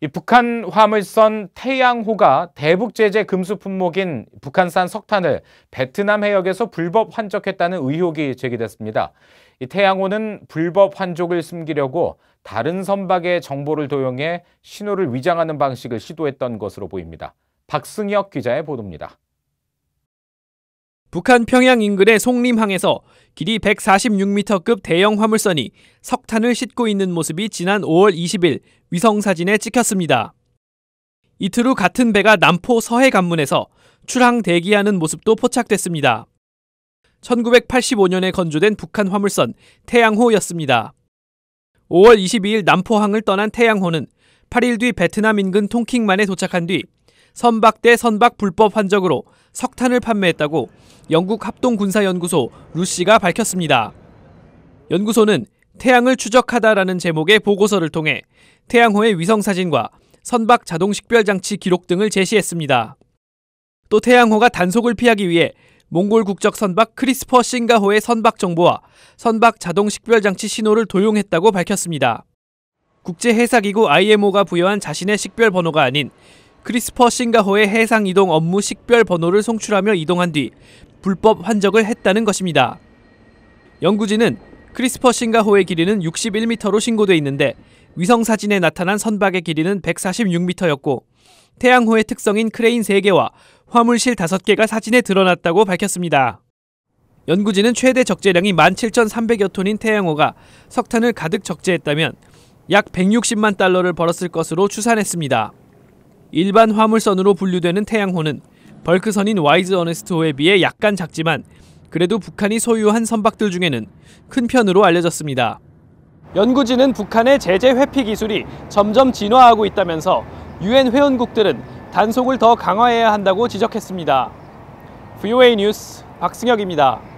이 북한 화물선 태양호가 대북 제재 금수 품목인 북한산 석탄을 베트남 해역에서 불법 환적했다는 의혹이 제기됐습니다. 이 태양호는 불법 환족을 숨기려고 다른 선박의 정보를 도용해 신호를 위장하는 방식을 시도했던 것으로 보입니다. 박승혁 기자의 보도입니다. 북한 평양 인근의 송림항에서 길이 146m급 대형 화물선이 석탄을 싣고 있는 모습이 지난 5월 20일 위성사진에 찍혔습니다. 이틀 후 같은 배가 남포 서해 관문에서 출항 대기하는 모습도 포착됐습니다. 1985년에 건조된 북한 화물선 태양호였습니다. 5월 22일 남포항을 떠난 태양호는 8일 뒤 베트남 인근 통킹만에 도착한 뒤 선박 대 선박 불법 환적으로 석탄을 판매했다고 영국 합동군사연구소 루시가 밝혔습니다. 연구소는 태양을 추적하다라는 제목의 보고서를 통해 태양호의 위성사진과 선박 자동 식별장치 기록 등을 제시했습니다. 또 태양호가 단속을 피하기 위해 몽골 국적 선박 크리스퍼 싱가호의 선박 정보와 선박 자동 식별장치 신호를 도용했다고 밝혔습니다. 국제해사기구 IMO가 부여한 자신의 식별 번호가 아닌 크리스퍼 싱가호의 해상 이동 업무 식별 번호를 송출하며 이동한 뒤 불법 환적을 했다는 것입니다. 연구진은 크리스퍼 싱가호의 길이는 61m로 신고돼 있는데 위성 사진에 나타난 선박의 길이는 146m였고 태양호의 특성인 크레인 3개와 화물실 5개가 사진에 드러났다고 밝혔습니다. 연구진은 최대 적재량이 17,300여 톤인 태양호가 석탄을 가득 적재했다면 약 160만 달러를 벌었을 것으로 추산했습니다. 일반 화물선으로 분류되는 태양호는 벌크선인 와이즈 어네스트호에 비해 약간 작지만 그래도 북한이 소유한 선박들 중에는 큰 편으로 알려졌습니다. 연구진은 북한의 제재 회피 기술이 점점 진화하고 있다면서 유엔 회원국들은 단속을 더 강화해야 한다고 지적했습니다. VOA 뉴스 박승혁입니다.